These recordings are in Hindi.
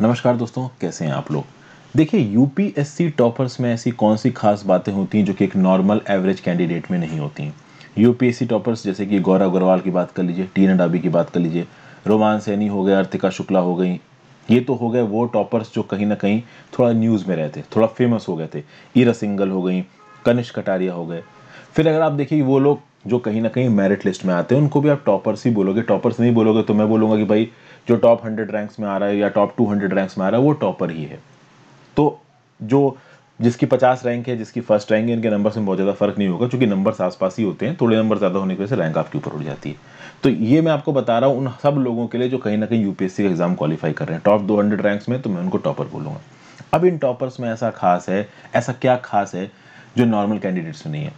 नमस्कार दोस्तों कैसे हैं आप लोग देखिए यूपीएससी टॉपर्स में ऐसी कौन सी खास बातें होती हैं जो कि एक नॉर्मल एवरेज कैंडिडेट में नहीं होती यूपीएससी टॉपर्स जैसे कि गौरव अग्रवाल की बात कर लीजिए टीना डाबी की बात कर लीजिए रोमान सैनी हो गए अर्तिका शुक्ला हो गई ये तो हो गए वो टॉपर्स जो कहीं ना कहीं थोड़ा न्यूज़ में रहते थोड़ा फेमस हो गए थे ईरा सिंगल हो गई कनिष्क कटारिया हो गए फिर अगर आप देखिए वो लोग जो कहीं ना कहीं मेरिट लिस्ट में आते हैं उनको भी आप टॉपर्स ही बोलोगे टॉपर्स नहीं बोलोगे तो मैं बोलूँगा कि भाई जो टॉप हंड्रेड रैंक्स में आ रहा है या टॉप टू हंड्रेड रैंक्स में आ रहा है वो टॉपर ही है तो जो जिसकी पचास रैंक है जिसकी फर्स्ट रैंक है इनके नंबर में बहुत ज़्यादा फर्क नहीं होगा क्योंकि नंबर्स आसपास ही होते हैं थोड़े नंबर ज़्यादा होने की वजह से रैंक आपके ऊपर उड़ जाती है तो ये मैं आपको बता रहा हूँ उन सब लोगों के लिए जो कहीं ना कहीं यूपीएससी का एग्जाम क्वालिफाई कर रहे हैं टॉप दो हंड्रेड रैंक्स में तो मैं उनको टॉपर बोलूँगा अब इन टॉपर्स में ऐसा खास है ऐसा क्या खास है जो नॉर्मल कैंडिडेट्स में नहीं है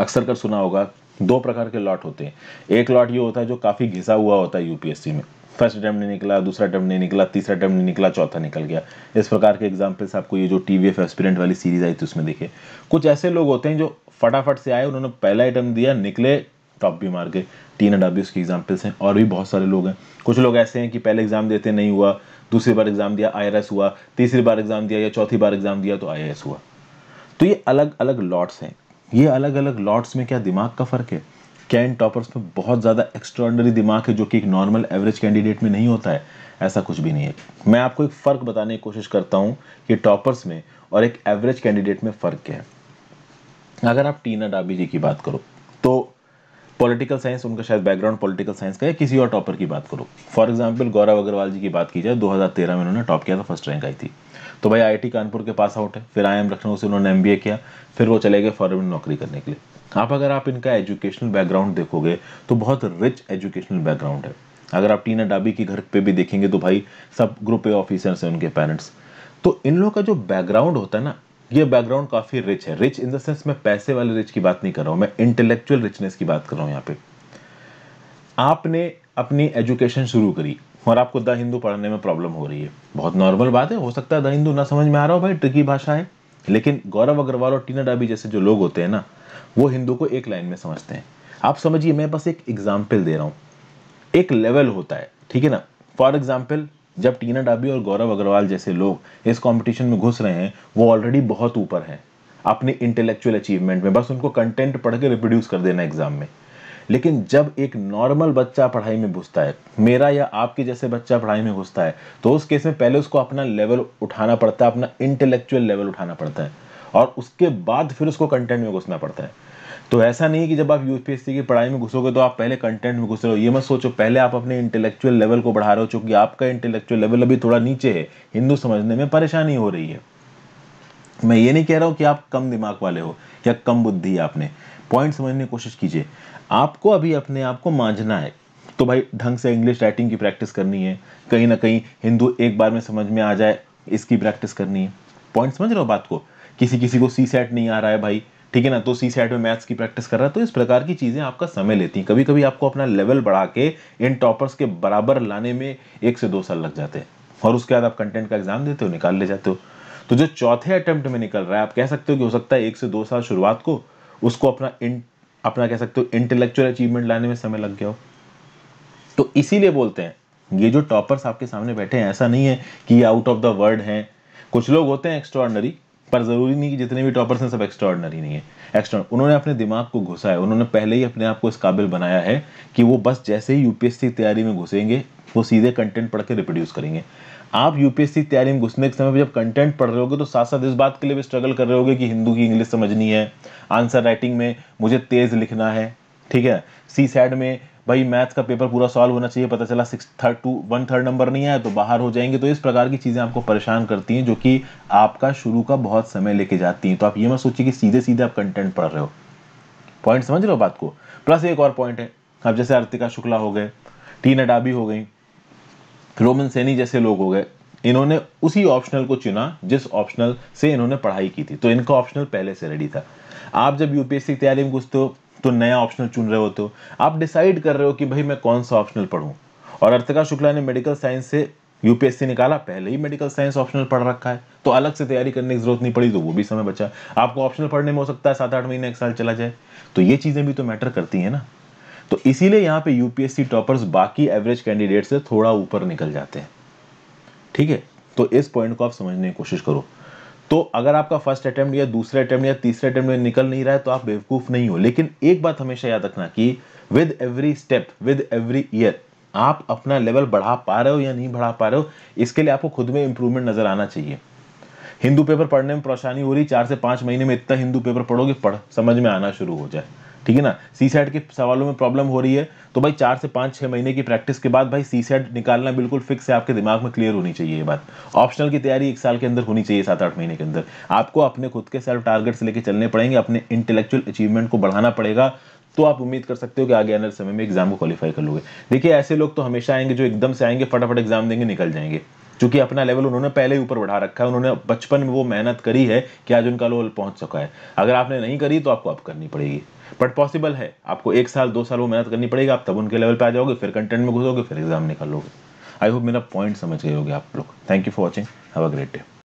अक्सर कर सुना होगा दो प्रकार के लॉट होते हैं एक लॉट ये होता है जो काफ़ी घिसा हुआ होता है यूपीएससी में फर्स्ट अटैम्प्ट नहीं निकला दूसरा अटैम्प्ट नहीं निकला तीसरा अटैम्प्ट नहीं निकला चौथा निकल गया इस प्रकार के एग्जाम्पल्स आपको ये जो टी वी एफ एस्पिरेंट वाली सीरीज आई थी उसमें देखे कुछ ऐसे लोग होते हैं जो फटाफट से आए उन्होंने पहला आइटम दिया निकले टॉप भी मार के टी टीना डब्ल्यू उसके एग्जाम्पल्स हैं और भी बहुत सारे लोग हैं कुछ लोग ऐसे हैं कि पहले एग्जाम देते नहीं हुआ दूसरी बार एग्जाम दिया आई हुआ तीसरी बार एग्जाम दिया या चौथी बार एग्जाम दिया तो आई हुआ तो ये अलग अलग लॉट्स हैं ये अलग अलग लॉट्स में क्या दिमाग का फ़र्क है क्या इन टॉपर्स में बहुत ज़्यादा एक्स्ट्रॉर्डनरी दिमाग है जो कि एक नॉर्मल एवरेज कैंडिडेट में नहीं होता है ऐसा कुछ भी नहीं है मैं आपको एक फ़र्क बताने की कोशिश करता हूँ कि टॉपर्स में और एक एवरेज कैंडिडेट में फ़र्क क्या है अगर आप टीना डाबी जी की बात करो तो पॉलिटिकल साइंस उनका शायद बैकग्राउंड पॉलिटिकल साइंस का है किसी और टॉपर की बात करो फॉर एग्जाम्पल गौरव अग्रवाल जी की बात की जाए 2013 में उन्होंने टॉप किया था फर्स्ट रैंक आई थी तो भाई आई कानपुर के पास आउट है फिर एम लखनऊ से उन्होंने एम किया फिर वो चले गए फॉरन नौकरी करने के लिए आप अगर आप इनका एजुकेशनल बैकग्राउंड देखोगे तो बहुत रिच एजुकेशनल बैकग्राउंड है अगर आप टीना डाबी के घर पे भी देखेंगे तो भाई सब ग्रुप ए ऑफिसर्स हैं उनके पेरेंट्स तो इन लोगों का जो बैकग्राउंड होता है ना ये बैकग्राउंड काफ़ी रिच है रिच इन द सेंस मैं पैसे वाले रिच की बात नहीं कर रहा हूँ मैं इंटेलेक्चुअल रिचनेस की बात कर रहा हूँ यहाँ पे आपने अपनी एजुकेशन शुरू करी और आपको द हिंदू पढ़ने में प्रॉब्लम हो रही है बहुत नॉर्मल बात है हो सकता है द हिंदू ना समझ में आ रहा हो भाई ट्रिकी भाषा है लेकिन गौरव अग्रवाल और टीना डाबी जैसे जो लोग होते हैं ना वो हिंदू को एक लाइन में समझते हैं आप समझिए मैं बस एक एग्जाम्पल दे रहा हूँ एक लेवल होता है ठीक है ना फॉर एग्जाम्पल जब टीना डाबी और गौरव अग्रवाल जैसे लोग इस कॉम्पिटिशन में घुस रहे हैं वो ऑलरेडी बहुत ऊपर हैं अपने इंटेलेक्चुअल अचीवमेंट में बस उनको कंटेंट पढ़ के रिप्रोड्यूस कर देना एग्जाम में लेकिन जब एक नॉर्मल बच्चा पढ़ाई में घुसता है मेरा या आपके जैसे बच्चा पढ़ाई में घुसता है तो उस केस में पहले उसको अपना लेवल उठाना पड़ता है अपना इंटेलेक्चुअल लेवल उठाना पड़ता है और उसके बाद फिर उसको कंटेंट में घुसना पड़ता है तो ऐसा नहीं कि जब आप यूपीएससी की पढ़ाई में घुसोगे तो आप पहले कंटेंट में घुस रहे हो ये मत सोचो पहले आप अपने इंटेलेक्चुअल लेवल को बढ़ा रहे हो चूंकि आपका इंटेलेक्चुअल लेवल अभी थोड़ा नीचे है हिंदू समझने में परेशानी हो रही है मैं ये नहीं कह रहा हूं कि आप कम दिमाग वाले हो या कम बुद्धि आपने पॉइंट समझने की कोशिश कीजिए आपको अभी अपने आप को मांझना है तो भाई ढंग से इंग्लिश राइटिंग की प्रैक्टिस करनी है कहीं ना कहीं हिंदू एक बार में समझ में आ जाए इसकी प्रैक्टिस करनी है पॉइंट समझ रहे हो बात को किसी किसी को सी सेट नहीं आ रहा है भाई ठीक है ना तो सी सेट में मैथ्स की प्रैक्टिस कर रहा है तो इस प्रकार की चीज़ें आपका समय लेती हैं कभी कभी आपको अपना लेवल बढ़ा के इन टॉपर्स के बराबर लाने में एक से दो साल लग जाते हैं और उसके बाद आप कंटेंट का एग्जाम देते हो निकाल ले जाते हो तो जो चौथे अटेम्प्ट में निकल रहा है आप कह सकते हो कि हो सकता है एक से दो साल शुरुआत को उसको अपना इन, अपना कह सकते हो इंटेलेक्चुअल अचीवमेंट लाने में समय लग गया हो तो इसीलिए बोलते हैं ये जो टॉपर्स आपके सामने बैठे हैं ऐसा नहीं है कि ये आउट ऑफ द वर्ल्ड हैं कुछ लोग होते हैं एक्स्ट्रॉर्डनरी पर ज़रूरी नहीं कि जितने भी टॉपर्स हैं सब एक्स्ट्रॉर्डनरी नहीं है एक्स्ट्रॉ उन्होंने अपने दिमाग को घुसा है उन्होंने पहले ही अपने आप को इस काबिल बनाया है कि वो बस जैसे ही यूपीएससी तैयारी में घुसेंगे वो सीधे कंटेंट पढ़ के रिप्रोड्यूस करेंगे आप यूपीएससी तैयारी में घुसने के समय जब कंटेंट पढ़ रहे होगे तो साथ साथ इस बात के लिए भी स्ट्रगल कर रहे होगे कि हिंदू की इंग्लिश समझनी है आंसर राइटिंग में मुझे तेज़ लिखना है ठीक है सी सैड में भाई मैथ्स का पेपर पूरा सॉल्व होना चाहिए पता चला six third two one third नंबर नहीं आया तो बाहर हो जाएंगे तो इस प्रकार की चीज़ें आपको परेशान करती हैं जो कि आपका शुरू का बहुत समय लेके जाती हैं तो आप ये मत सोचिए कि सीधे सीधे आप कंटेंट पढ़ रहे हो पॉइंट समझ रहे हो बात को प्लस एक और पॉइंट है आप जैसे अर्तिका शुक्ला हो गए टी नडाबी हो गई रोमन सैनी जैसे लोग हो गए इन्होंने उसी ऑप्शनल को चुना जिस ऑप्शनल से इन्होंने पढ़ाई की थी तो इनका ऑप्शनल पहले से रेडी था आप जब यूपीएससी की तैयारी में घुसते हो तो नया ऑप्शनल चुन रहे होते हो तो। आप डिसाइड कर रहे हो कि भाई मैं कौन सा ऑप्शनल पढ़ूँ और अर्थिका शुक्ला ने मेडिकल साइंस से यूपीएससी निकाला पहले ही मेडिकल साइंस ऑप्शनल पढ़ रखा है तो अलग से तैयारी करने की जरूरत नहीं पड़ी तो वो भी समय बचा आपको ऑप्शनल पढ़ने में हो सकता है सात आठ महीने एक साल चला जाए तो ये चीज़ें भी तो मैटर करती है ना तो इसीलिए यहाँ पे यूपीएससी टॉपर्स बाकी एवरेज कैंडिडेट से थोड़ा ऊपर निकल जाते हैं ठीक है तो इस पॉइंट को आप समझने की कोशिश करो तो अगर आपका फर्स्ट अटैम्प्ट या दूसरे अटेम्प्ट या तीसरे अटेम्प्ट में निकल नहीं रहा है तो आप बेवकूफ़ नहीं हो लेकिन एक बात हमेशा याद रखना कि with every step with every year आप अपना लेवल बढ़ा पा रहे हो या नहीं बढ़ा पा रहे हो इसके लिए आपको खुद में इंप्रूवमेंट नज़र आना चाहिए हिंदू पेपर पढ़ने में परेशानी हो रही चार से पांच महीने में इतना हिंदू पेपर पढ़ोगे पढ़ समझ में आना शुरू हो जाए ठीक है ना सी सेट के सवालों में प्रॉब्लम हो रही है तो भाई चार से पाँच छः महीने की प्रैक्टिस के बाद भाई सी सेट निकालना बिल्कुल फिक्स है आपके दिमाग में क्लियर होनी चाहिए ये बात ऑप्शनल की तैयारी एक साल के अंदर होनी चाहिए सात आठ महीने के अंदर आपको अपने खुद के सेल्फ टारगेट्स लेके चलने पड़ेंगे अपने इंटेलेक्चुअल अचीवमेंट को बढ़ाना पड़ेगा तो आप उम्मीद कर सकते हो कि आगे आने वाले समय में एग्जाम को क्वालिफाई कर लोगे देखिए ऐसे लोग तो हमेशा आएंगे जो एकदम से आएंगे फटाफट एग्जाम देंगे निकल जाएंगे क्योंकि अपना लेवल उन्होंने पहले ही ऊपर बढ़ा रखा है उन्होंने बचपन में वो मेहनत करी है कि आज उनका लेवल पहुंच चुका है अगर आपने नहीं करी तो आपको अब करनी पड़ेगी बट पॉसिबल है आपको एक साल दो साल वो मेहनत करनी पड़ेगी आप तब उनके लेवल पर आ जाओगे फिर कंटेंट में घुसोगे फिर एग्जाम निकालोगे आई होप मेरा पॉइंट समझ गए होगे आप लोग thank you for watching have a great day